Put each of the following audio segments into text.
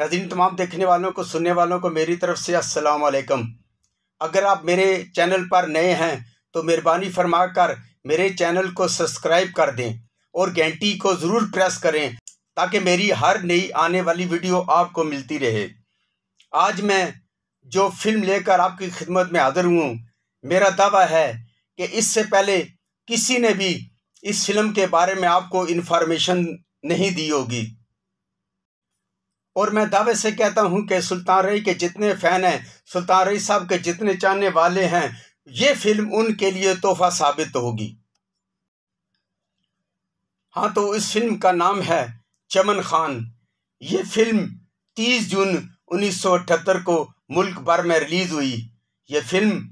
नजरिन तमाम देखने वालों को सुनने वालों को मेरी तरफ से असलकम अगर आप मेरे चैनल पर नए हैं तो मेहरबानी फरमा कर मेरे चैनल को सब्सक्राइब कर दें और घंटी को ज़रूर प्रेस करें ताकि मेरी हर नई आने वाली वीडियो आपको मिलती रहे आज मैं जो फिल्म लेकर आपकी खिदमत में हाजिर हूँ मेरा दावा है कि इससे पहले किसी ने भी इस फिल्म के बारे में आपको इन्फॉर्मेशन नहीं दी होगी और मैं दावे से कहता हूं कि सुल्तान रई के जितने फ़ैन हैं सुल्तान रई साहब के जितने चाहने वाले हैं ये फिल्म उनके लिए तोहफा साबित होगी हाँ तो इस फिल्म का नाम है चमन खान ये फिल्म 30 जून 1978 को मुल्क भर में रिलीज़ हुई ये फिल्म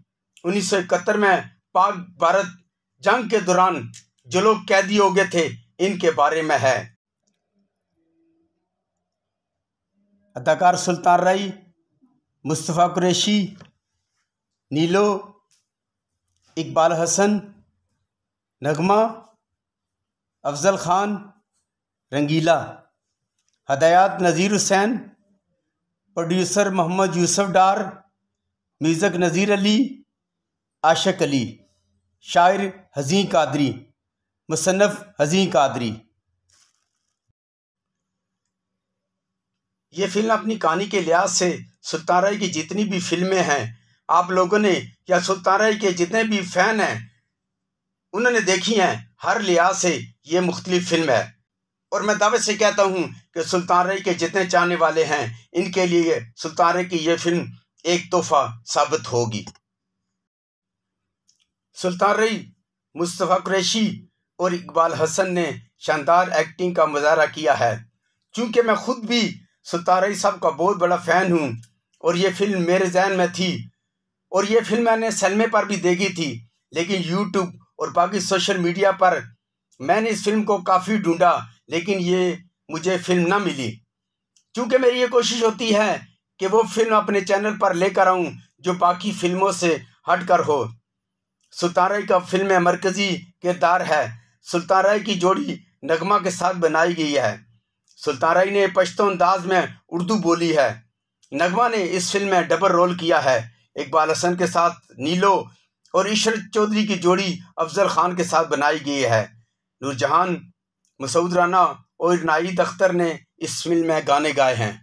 उन्नीस में पाक भारत जंग के दौरान जो लोग कैदी हो गए थे इनके बारे में है अदाकार सुल्तान राई मुस्तफ़ा कुरैशी नीलो इकबाल हसन नगमा अफजल खान रंगीला हदायत नज़ीर हुसैन प्रोड्यूसर मोहम्मद यूसुफ डार म्यूज़िक नज़ीर अली आशिक अली शायर हज़ी कादरी मुसनफ़ हज़ी कादरी ये फिल्म अपनी कहानी के लिहाज से सुल्तान राय की जितनी भी फिल्में हैं आप लोगों ने या सुल्तान राय के जितने भी फ़ैन हैं उन्होंने देखी हैं हर लिहाज से ये मुख्तलिफ फिल्म है और मैं दावे से कहता हूँ कि सुल्तान रई के जितने चाहने वाले हैं इनके लिए सुल्तान रई की यह फिल्म एक तोहफा साबित होगी सुल्तान रई मुस्तफ़ा कुरैशी और इकबाल हसन ने शानदार एक्टिंग का मुजाहरा किया है चूँकि मैं खुद भी सत्तारई साहब का बहुत बड़ा फ़ैन हूँ और ये फिल्म मेरे जहन में थी और ये फिल्म मैंने सलमे पर भी देखी थी लेकिन यूट्यूब और बाकी सोशल मीडिया पर मैंने इस फिल्म को काफ़ी ढूंढा लेकिन ये मुझे फिल्म ना मिली क्योंकि मेरी ये कोशिश होती है कि वो फिल्म अपने चैनल पर लेकर आऊँ जो बाकी फिल्मों से हट कर हो सुल्तान का फिल्म मरकज़ी किरदार है सुल्तान की जोड़ी नगमा के साथ बनाई गई है सुल्ताराई ने पश्तो अंदाज में उर्दू बोली है नगमा ने इस फिल्म में डबल रोल किया है इकबाल हसन के साथ नीलो और ईशर चौधरी की जोड़ी अफजल खान के साथ बनाई गई है नूरजहान मसूद राना और नाइद अख्तर ने इस फिल्म में गाने गाए हैं